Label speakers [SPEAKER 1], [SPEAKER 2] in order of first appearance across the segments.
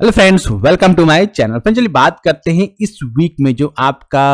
[SPEAKER 1] hello friends welcome to my channel friend चलिए बात करते हैं इस वीक में जो आपका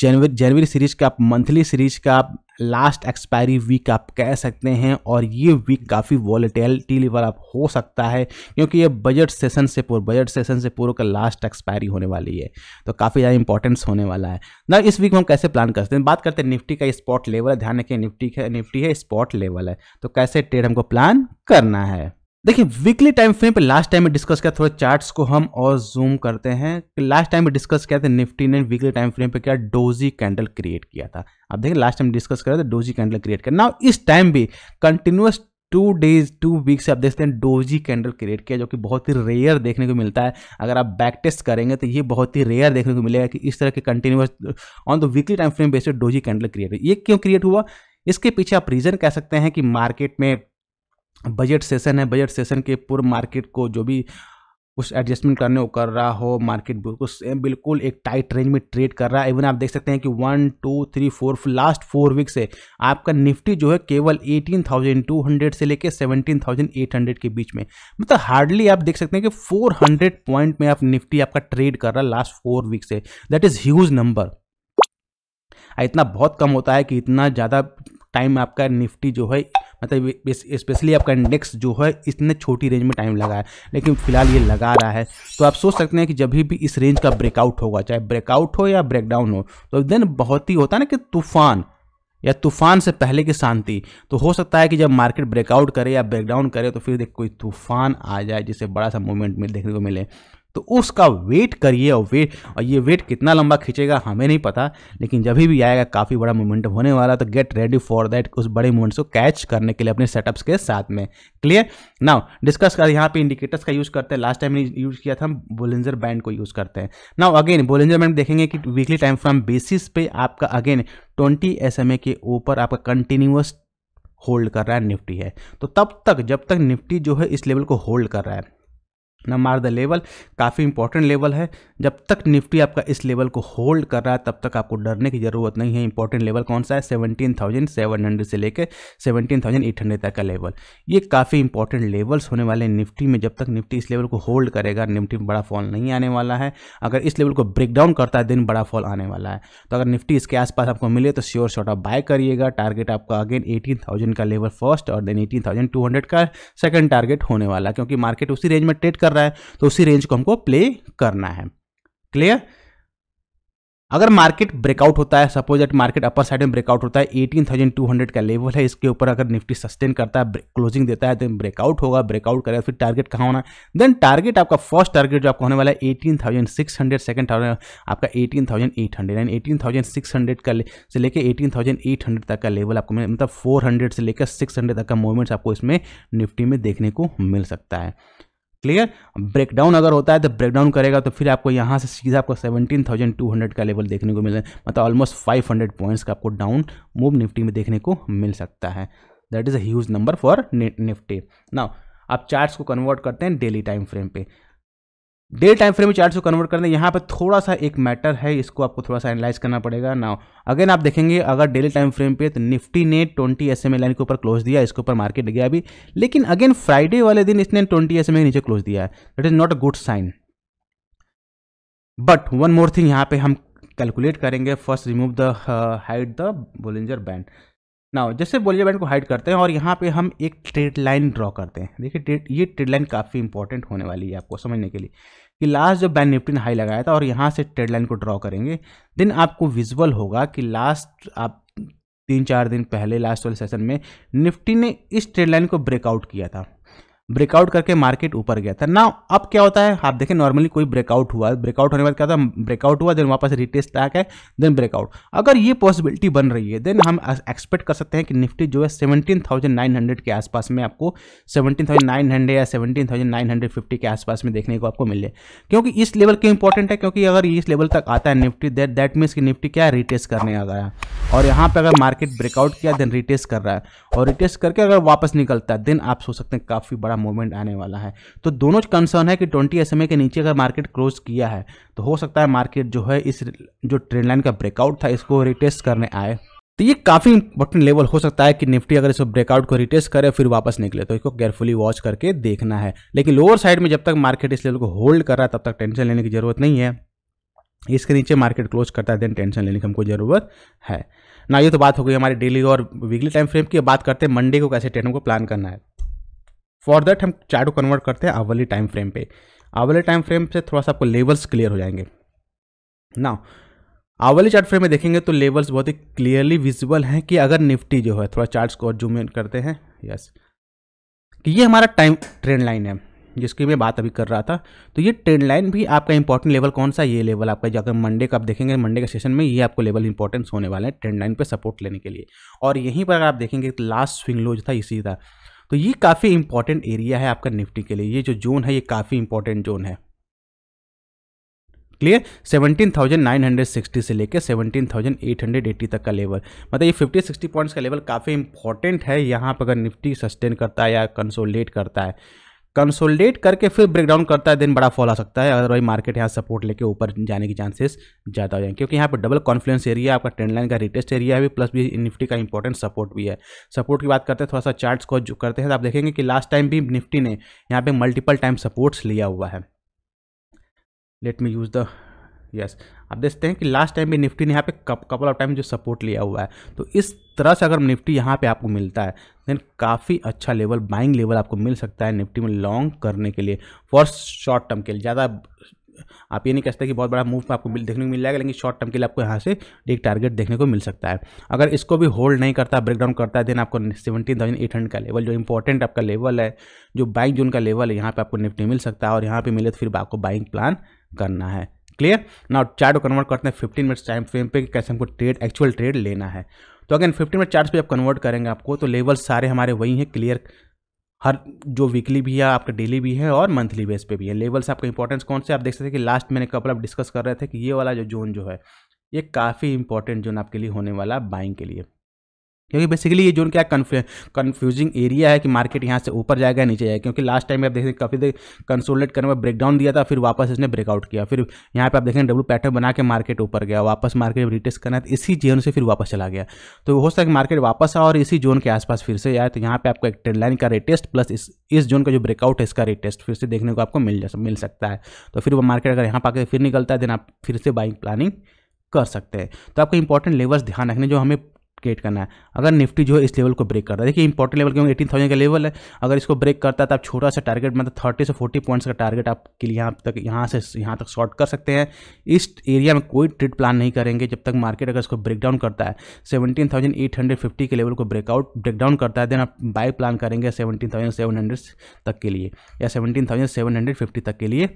[SPEAKER 1] जनवरी जनवरी सीरीज का मंथली सीरीज का लास्ट एक्सपायरी वीक आप कह सकते हैं और ये वीक काफ़ी वॉलेटिलिटी लेवल आप हो सकता है क्योंकि ये बजट सेशन से पूर्व बजट सेशन से पूर्व का लास्ट एक्सपायरी होने वाली है तो काफ़ी ज़्यादा इंपॉर्टेंस होने वाला है ना इस वीक में हम कैसे प्लान करते हैं बात करते हैं निफ्टी का स्पॉट लेवल है ध्यान रखें निफ्टी का निफ्टी है स्पॉट लेवल है तो कैसे ट्रेड हमको प्लान करना है देखिए वीकली टाइम फ्रेम पे लास्ट टाइम में डिस्कस किया थोड़ा चार्ट्स को हम और जूम करते हैं कि लास्ट टाइम में डिस्कस किया था निफ्टी ने वीकली टाइम फ्रेम पे क्या डोजी कैंडल क्रिएट किया था अब देखें लास्ट टाइम डिस्कस करें तो डोजी कैंडल क्रिएट करना और इस टाइम भी continuous two days two week से आप देखते हैं डोजी कैंडल क्रिएट किया जो कि बहुत ही रेयर देखने को मिलता है अगर आप बैक टेस्ट करेंगे तो ये बहुत ही रेयर देखने को मिलेगा कि इस तरह के continuous on the weekly time frame based doji candle create ये क्यों क्रिएट हुआ इसके पीछे आप रीज़न कह सकते हैं कि मार्केट में बजट सेशन है बजट सेशन के पूर्व मार्केट को जो भी कुछ एडजस्टमेंट करने को कर रहा हो मार्केट बिल्कुल बिल्कुल एक टाइट रेंज में ट्रेड कर रहा है इवन आप देख सकते हैं कि one two three four last four week से आपका निफ्टी जो है केवल एटीन थाउजेंड टू हंड्रेड से लेकर सेवनटीन थाउजेंड एट हंड्रेड के बीच में मतलब हार्डली आप देख सकते हैं कि फोर हंड्रेड पॉइंट में आप निफ्टी आपका ट्रेड कर रहा है लास्ट फोर वीक से दैट इज़ ह्यूज नंबर इतना बहुत कम होता है कि इतना ज़्यादा टाइम आपका निफ्टी जो है मतलब स्पेशली आपका इंडेक्स जो है इतने छोटी रेंज में टाइम लगा है लेकिन फिलहाल ये लगा रहा है तो आप सोच सकते हैं कि जब भी इस रेंज का ब्रेकआउट होगा चाहे ब्रेकआउट हो या ब्रेकडाउन हो तो देन बहुत ही होता है ना कि तूफान या तूफान से पहले की शांति तो हो सकता है कि जब मार्केट ब्रेकआउट करे या ब्रेकडाउन करे तो फिर देख कोई तूफान आ जाए जिससे बड़ा सा मूवमेंट मिल देखने को मिले तो उसका वेट करिए और वेट और ये वेट कितना लंबा खींचेगा हमें नहीं पता लेकिन जब भी आएगा काफ़ी बड़ा मोमेंट होने वाला तो गेट रेडी फॉर दैट उस बड़े मोमेंट्स को कैच करने के लिए अपने सेटअप्स के साथ में क्लियर नाउ डिस्कस कर यहाँ पे इंडिकेटर्स का यूज़ करते हैं लास्ट टाइम यूज़ किया था हम बोलेंजर बैंड को यूज़ करते हैं नाउ अगेन बोलेंजर बैंड देखेंगे कि वीकली टाइम फ्रॉम बेसिस पे आपका अगेन ट्वेंटी एस के ऊपर आपका कंटिन्यूस होल्ड कर रहा है निफ्टी है तो तब तक जब तक निफ्टी जो है इस लेवल को होल्ड कर रहा है नमार द लेवल काफ़ी इंपॉर्टेंट लेवल है जब तक निफ्टी आपका इस लेवल को होल्ड कर रहा है तब तक आपको डरने की ज़रूरत नहीं है इंपॉर्टेंट लेवल कौन सा है सेवनटीन थाउजेंड सेवन हंड्रेड से लेकर सेवनटीन थाउजेंड एट हंड्रेड तक का लेवल ये काफ़ी इंपॉर्टेंट लेवल्स होने वाले हैं निफ्टी में जब तक निफ्टी इस लेवल को होल्ड करेगा निफ्टी में बड़ा फॉल नहीं आने वाला है अगर इस लेवल को ब्रेक डाउन करता है दिन बड़ा फॉल आने वाला है तो अगर निफ्टी इसके आसपास आपको मिले तो श्योर शॉर्ट आप बाय करिएगा टारगेट आपका अगेन एटीन थाउजेंड का लेवल फर्स्ट और then eighteen thousand two hundred का सेकेंड टारगेट होने वाला क्योंकि मार्केट उसी रेंज में ट्रेड कर कर रहा है तो उसी रेंज को हमको प्ले करना है क्लियर अगर मार्केट ब्रेकआउट होता है suppose at market upper side में ब्रेकआउट होता है 18,200 का लेवल है इसके ऊपर अगर निफ्टी सस्टेन करता है क्लोजिंग देता है तो ब्रेकआउट होगा ब्रेकआउट करेगा फिर टारगेट कहाँ होना देन टारगेट आपका फर्स्ट टारगेट जो आपको होने वाला है 18,600 सेकंड टारगेट आपका 18,800 एंड 18,600 का मतलब से लेकर एटीन तक का लेवल आपको मतलब फोर से लेकर सिक्स तक का मूवमेंट्स आपको इसमें निफ्टी में देखने को मिल सकता है क्लियर ब्रेकडाउन अगर होता है तो ब्रेकडाउन करेगा तो फिर आपको यहाँ से सीधा आपको 17,200 का लेवल देखने को मिल रहा है मतलब ऑलमोस्ट 500 पॉइंट्स का आपको डाउन मूव निफ्टी में देखने को मिल सकता है that is a huge number for Nifty now आप चार्ट्स को कन्वर्ट करते हैं डेली टाइम फ्रेम पे डे टाइम फ्रेम में चार्ट को कन्वर्ट करने यहाँ पर थोड़ा सा एक मैटर है इसको आपको थोड़ा सा एनालाइज करना पड़ेगा ना अगेन आप देखेंगे अगर डेली टाइम फ्रेम पे तो निफ्टी ने 20 एस एम लाइन के ऊपर क्लोज दिया इसके ऊपर मार्केट गया अभी लेकिन अगेन फ्राइडे वाले दिन इसने 20 एस के नीचे क्लोज दिया है that is not a good sign but one more thing यहाँ पे हम कैलकुलेट करेंगे first remove the height the Bollinger band ना जैसे बोलेंजर बैंड को हाइड करते हैं और यहाँ पे हम एक ट्रेड लाइन ड्रॉ करते हैं देखिए ये ट्रेड लाइन काफ़ी इंपॉर्टेंट होने वाली है आपको समझने के लिए कि लास्ट जब बैंक निफ्टी ने हाई लगाया था और यहाँ से ट्रेड लाइन को ड्रॉ करेंगे देन आपको विजुअल होगा कि लास्ट आप तीन चार दिन पहले लास्ट वाले सेशन में निफ्टी ने इस ट्रेड लाइन को ब्रेकआउट किया था ब्रेकआउट करके मार्केट ऊपर गया था ना अब क्या होता है आप देखें नॉर्मली कोई ब्रेकआउट हुआ ब्रेकआउट होने के बाद क्या होता है ब्रेकआउट हुआ देन वापस रिटेस्ट टैक है देन ब्रेकआउट अगर ये पॉसिबिलिटी बन रही है देन हम एक्सपेक्ट कर सकते हैं कि निफ्टी जो है सेवनटीन थाउजेंड नाइन हंड्रेड के आसपास में आपको सेवनटीन थाउजेंड नाइन हंड्रेड या seventeen thousand nine hundred fifty के आसपास में देखने को आपको मिले क्योंकि इस लेवल क्यों इंपॉर्टेंट है क्योंकि अगर इस लेवल तक आता है निफ्टी देट दैट मीन्स कि निफ्टी क्या है रिटेस्ट करने आ गया और यहाँ पर अगर मार्केट ब्रेकआउट किया देन रिटेस्ट कर रहा है और रिटेस्ट करके अगर वापस निकलता है देन आप सोच सकते हैं काफ़ी बड़ा मूवमेंट आने वाला है तो दोनों कंसर्न है कि ट्वेंटी एस के नीचे अगर मार्केट क्लोज किया है तो हो सकता है मार्केट जो है इस जो ट्रेंड लाइन का ब्रेकआउट था इसको रिटेस्ट करने आए तो ये काफ़ी इंपॉर्टेंट लेवल हो सकता है कि निफ्टी अगर इसको ब्रेकआउट को रिटेस्ट करे फिर वापस निकले तो इसको केयरफुली वॉच करके देखना है लेकिन लोअर साइड में जब तक मार्केट इस लेवल को होल्ड कर रहा है तब तक टेंशन लेने की जरूरत नहीं है इसके नीचे मार्केट क्लोज करता है देन टेंशन लेने की हमको ज़रूरत है ना ये तो बात हो गई हमारे डेली और वीकली टाइम फ्रेम की बात करते हैं मंडे को कैसे ट्रेडिंग को प्लान करना है फॉर दैट हम चार्ट को कन्वर्ट करते हैं आवली टाइम फ्रेम पे आवली टाइम फ्रेम से थोड़ा सा आपको लेवल्स क्लियर हो जाएंगे ना आवली चार्ट फ्रेम में देखेंगे तो लेवल्स बहुत ही क्लियरली विजिबल हैं कि अगर निफ्टी जो है थोड़ा चार्ट को जूम इन करते हैं यस कि ये हमारा टाइम ट्रेंड लाइन है जिसकी मैं बात अभी कर रहा था तो ये ट्रेंड लाइन भी आपका इंपॉर्टेंट लेवल कौन सा ये लेवल आपका अगर मंडे का आप देखेंगे मंडे के सेशन में ये आपको लेवल इंपॉर्टेंस होने वाले हैं ट्रेंड लाइन पे सपोर्ट लेने के लिए और यहीं पर अगर आप देखेंगे तो लास्ट स्विंग लो जो था इसी था तो ये काफ़ी इंपॉर्टेंट एरिया है आपका निफ्टी के लिए ये जो जोन है ये काफ़ी इंपॉर्टेंट जोन है क्लियर 17,960 से लेकर 17,880 तक का लेवल मतलब ये 50 60 पॉइंट्स का लेवल काफ़ी इंपॉर्टेंट है यहाँ पर अगर निफ्टी सस्टेन करता है या कंसोलेट करता है कंसोलिडेट करके फिर ब्रेकडाउन करता है देन बड़ा फॉल आ सकता है अदरवाइज मार्केट यहाँ सपोर्ट लेके ऊपर जाने की चांसेस ज़्यादा हो जाएंगे क्योंकि यहाँ पर डबल कॉन्फ्लुएंस एरिया आपका ट्रेंड लाइन का रिटेस्ट एरिया है भी प्लस भी निफ्टी का इंपॉर्टेंट सपोर्ट भी है सपोर्ट की बात करते हैं थोड़ा सा चार्ट्स को करते हैं तो आप देखेंगे कि लास्ट टाइम भी निफ्टी ने यहाँ पे मल्टीपल टाइम सपोर्ट्स लिया हुआ है let me use the yes आप देखते हैं कि लास्ट टाइम भी निफ्टी ने यहाँ पे कप कपल ऑफ टाइम जो सपोर्ट लिया हुआ है तो इस तरह से अगर निफ्टी यहाँ पे आपको मिलता है देन काफ़ी अच्छा लेवल बाइंग लेवल आपको मिल सकता है निफ्टी में लॉन्ग करने के लिए फॉर शॉर्ट टर्म के लिए ज़्यादा आप ये नहीं कह सकते कि बहुत बड़ा मूव आपको मिल देखने को मिल जाएगा लेकिन शॉर्ट टर्म के लिए आपको यहाँ से एक टारगेट देखने को मिल सकता है अगर इसको भी होल्ड नहीं करता ब्रेकडाउन करता है देन आपको सेवेंटीन थाउजेंड एट हंड्रेड का लेवल जो इंपॉर्टेंट आपका लेवल है जो बाइक जोन का लेवल है यहाँ पर आपको निफ्टी मिल सकता है और यहाँ पर मिले तो फिर आपको बाइंग प्लान करना है क्लियर ना चार्ट को कन्वर्ट करते हैं फिफ्टीन मिनट्स टाइम फ्रेम पे कैसे हमको ट्रेड एक्चुअल ट्रेड लेना है तो अगेन फिफ्टीन मिनट चार्ट पे आप कन्वर्ट करेंगे आपको तो लेवल सारे हमारे वही हैं क्लियर हर जो वीकली भी है आपका डेली भी है और मंथली बेस पे भी है लेवल्स आपका इंपॉर्टेंस कौन से आप देख सकते हैं कि लास्ट मैंने कपल आप डिस्कस कर रहे थे कि ये वाला जो जोन जो है ये काफ़ी इंपॉर्टेंट जोन आपके लिए होने वाला बाइंग के लिए क्योंकि बेसिकली ये जोन क्या कन्फ्यूजिंग एरिया है कि मार्केट यहाँ से ऊपर जाएगा नीचे जाएगा क्योंकि लास्ट टाइम आप देखें काफ़ी देर कंसोलेट करने में ब्रेकडाउन दिया था फिर वापस इसने ब्रेकआउट किया फिर यहाँ पे आप देखें डब्लू पैटर्न बना के मार्केट ऊपर गया वापस मार्केट रिटेस्ट करना था इसी जोन से फिर वापस चला गया तो हो सकता है मार्केट वापस आ और इसी जोन के आसपास फिर से आए तो यहाँ पर आपको एक ट्रेड लाइन का रेटेस्ट प्लस इस इस जोन का जो ब्रेकआउट है इसका रेटेस्ट फिर से देखने को आपको मिल मिल सकता है तो फिर वो मार्केट अगर यहाँ आकर फिर निकलता है देन आप फिर से बाइंग प्लानिंग कर सकते हैं तो आपको इंपॉर्टेंट लेवल्स ध्यान रखने जो हमें क्रिएट करना है अगर निफ्टी जो है इस लेवल को ब्रेक करता है देखिए इंपॉर्टेंट लेवल क्योंकि एटीन थाउजेंड का लेवल है अगर इसको ब्रेक करता है तो आप छोटा सा टारगेट मतलब थर्टी से फोर्टी पॉइंट्स का टारगेट आपके लिए यहाँ तक यहाँ से यहाँ तक शॉर्ट कर सकते हैं इस एरिया में कोई ट्रेड प्लान नहीं करेंगे जब तक मार्केट अगर इसको ब्रेक डाउन करता है seventeen thousand eight hundred fifty के लेवल को ब्रेकआउट ब्रेक डाउन करता है देन आप बाय प्लान करेंगे सेवनटीन थाउजेंड सेवन तक के लिए या seventeen thousand seven hundred fifty तक के लिए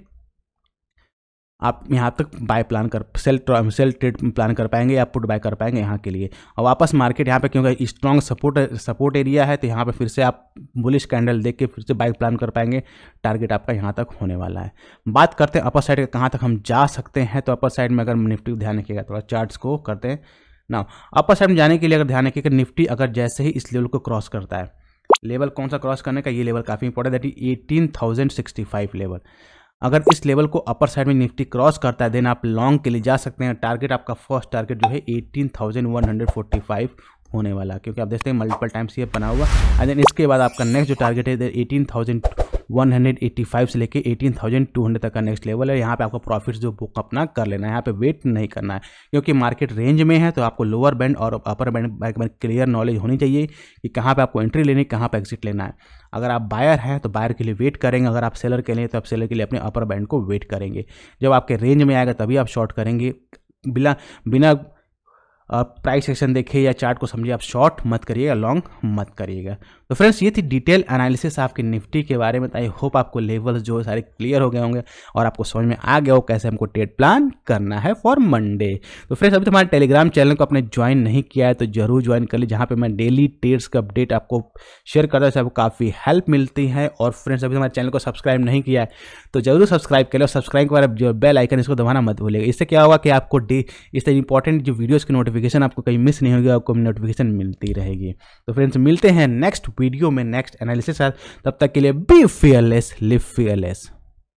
[SPEAKER 1] आप यहाँ तक बाय प्लान कर सेल सेल ट्रेड प्लान कर पाएंगे या पुट बाय कर पाएंगे यहाँ के लिए और वापस मार्केट यहाँ पे क्योंकि स्ट्रॉन्ग सपोर्ट सपोर्ट एरिया है तो यहाँ पे फिर से आप बुलिश कैंडल देख के फिर से बाय प्लान कर पाएंगे टारगेट आपका यहाँ तक होने वाला है बात करते हैं अपर साइड का कहाँ तक हम जा सकते हैं तो अपर साइड में अगर निफ्टी ध्यान रखिएगा थोड़ा चार्ट्स को करते हैं ना अपर साइड में जाने के लिए अगर ध्यान रखिएगा निफ्टी अगर जैसे ही इस लेवल को क्रॉस करता है लेवल कौन सा क्रॉस करने का ये लेवल काफ़ी important that is eighteen thousand sixty five level अगर इस लेवल को अपर साइड में निफ्टी क्रॉस करता है देन आप लॉन्ग के लिए जा सकते हैं टारगेट आपका फर्स्ट टारगेट जो है eighteen thousand one hundred forty five होने वाला क्योंकि आप देखते हैं मल्टीपल टाइम्स ये बना हुआ एंड देन इसके बाद आपका नेक्स्ट जो टारगेट है एटीन थाउजेंड 185 से लेके 18,200 तक का नेक्स्ट लेवल है यहाँ पे आपको प्रॉफिट्स जो बुक अपना कर लेना है यहाँ पे वेट नहीं करना है क्योंकि मार्केट रेंज में है तो आपको लोअर बैंड और अपर बैंड बैक में क्लियर नॉलेज होनी चाहिए कि कहाँ पे आपको एंट्री लेनी है कहाँ पर एग्जिट लेना है अगर आप बायर हैं तो बायर के लिए वेट करेंगे अगर आप सेलर के लिए तो आप सेलर के लिए अपने अपर बैंड को वेट करेंगे जब आपके रेंज में आएगा तभी आप शॉर्ट करेंगे बिना बिना प्राइस सेक्शन देखिए या चार्ट को समझिए आप शॉर्ट मत करिएगा लॉन्ग मत करिएगा तो फ्रेंड्स ये थी डिटेल एनालिसिस आपके निफ्टी के बारे में आई होप आपको लेवल्स जो सारे क्लियर हो गए होंगे और आपको समझ में आ गया हो कैसे हमको ट्रेड प्लान करना है फॉर मंडे तो फ्रेंड्स अभी तो हमारे टेलीग्राम चैनल को आपने ज्वाइन नहीं किया है तो जरूर ज्वाइन कर ली जहाँ पर मैं डेली ट्रेड्स का अपडेट आपको शेयर करता हूँ आपको काफ़ी हेल्प मिलती है और फ्रेंड्स अभी तो हमारे चैनल को सब्सक्राइब नहीं किया है तो जरूर सब्सक्राइब कर लो सब्सक्राइब के बाद जो बेल आइकन इसको दबाना मत भूलेगा इससे क्या होगा कि आपको डे इससे इंपॉर्टेंट जो वीडियोज़ की नोटिफिक नोटिफिकेशन आपको कहीं मिस नहीं होगी आपको नोटिफिकेशन मिलती रहेगी तो फ्रेंड्स मिलते हैं नेक्स्ट वीडियो में नेक्स्ट एनालिसिस तब तक के लिए बी फियरलेस लिव फियरलेस